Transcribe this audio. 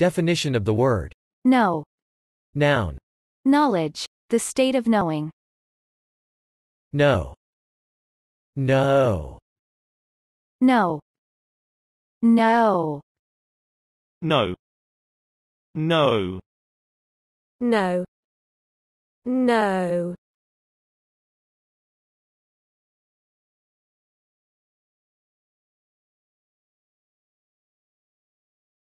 Definition of the word. No. Noun. Knowledge. The state of knowing. No. No. No. No. No. No. No. No.